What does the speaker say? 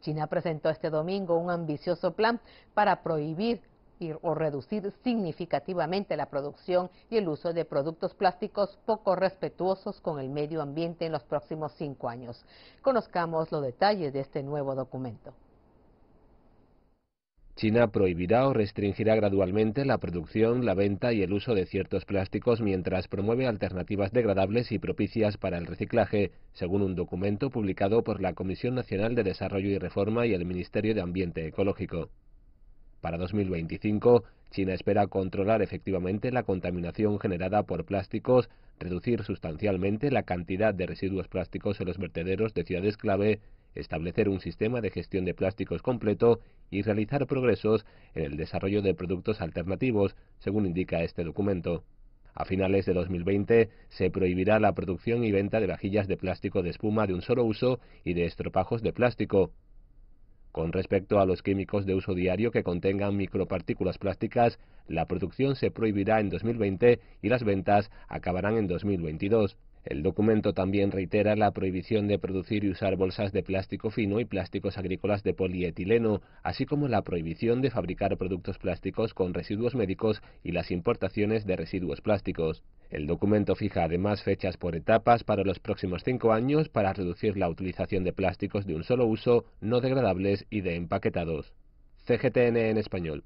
China presentó este domingo un ambicioso plan para prohibir o reducir significativamente la producción y el uso de productos plásticos poco respetuosos con el medio ambiente en los próximos cinco años. Conozcamos los detalles de este nuevo documento. China prohibirá o restringirá gradualmente la producción, la venta y el uso de ciertos plásticos mientras promueve alternativas degradables y propicias para el reciclaje, según un documento publicado por la Comisión Nacional de Desarrollo y Reforma y el Ministerio de Ambiente Ecológico. Para 2025, China espera controlar efectivamente la contaminación generada por plásticos, reducir sustancialmente la cantidad de residuos plásticos en los vertederos de ciudades clave establecer un sistema de gestión de plásticos completo y realizar progresos en el desarrollo de productos alternativos, según indica este documento. A finales de 2020 se prohibirá la producción y venta de vajillas de plástico de espuma de un solo uso y de estropajos de plástico. Con respecto a los químicos de uso diario que contengan micropartículas plásticas, la producción se prohibirá en 2020 y las ventas acabarán en 2022. El documento también reitera la prohibición de producir y usar bolsas de plástico fino y plásticos agrícolas de polietileno, así como la prohibición de fabricar productos plásticos con residuos médicos y las importaciones de residuos plásticos. El documento fija además fechas por etapas para los próximos cinco años para reducir la utilización de plásticos de un solo uso, no degradables y de empaquetados. CGTN en español.